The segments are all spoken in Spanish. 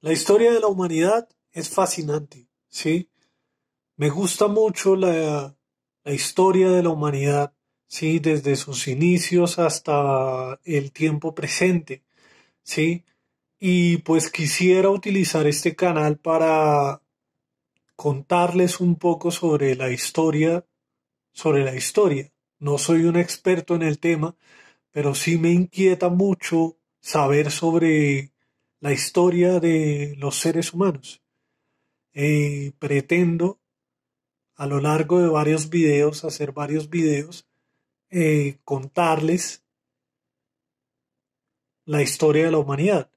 La historia de la humanidad es fascinante, ¿sí? Me gusta mucho la, historia de la humanidad, ¿sí? Desde sus inicios hasta el tiempo presente, ¿sí? Y pues quisiera utilizar este canal para contarles un poco sobre la historia, sobre la historia. No soy un experto en el tema, pero sí me inquieta mucho saber sobre la historia de los seres humanos. pretendo a lo largo de varios videos, hacer varios videos, eh, contarles la historia de la humanidad,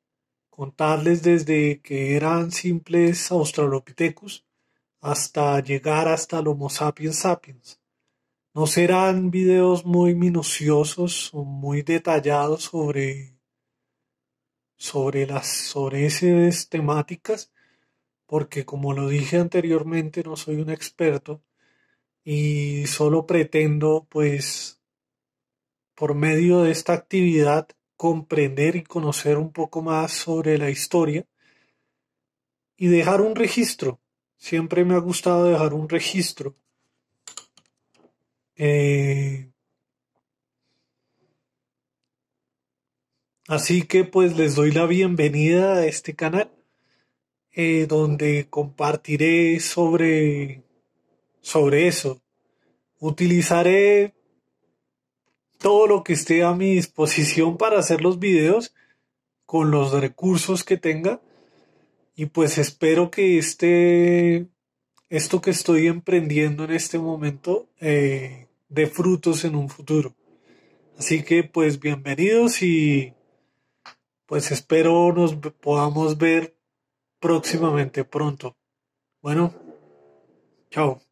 contarles desde que eran simples australopithecus hasta llegar hasta el Homo sapiens sapiens. No serán videos muy minuciosos o muy detallados sobre sobre las sobre esas temáticas porque como lo dije anteriormente no soy un experto y solo pretendo pues por medio de esta actividad comprender y conocer un poco más sobre la historia y dejar un registro siempre me ha gustado dejar un registro eh, Así que pues les doy la bienvenida a este canal eh, donde compartiré sobre, sobre eso. Utilizaré todo lo que esté a mi disposición para hacer los videos con los recursos que tenga y pues espero que este esto que estoy emprendiendo en este momento eh, dé frutos en un futuro. Así que pues bienvenidos y pues espero nos podamos ver próximamente pronto. Bueno, chao.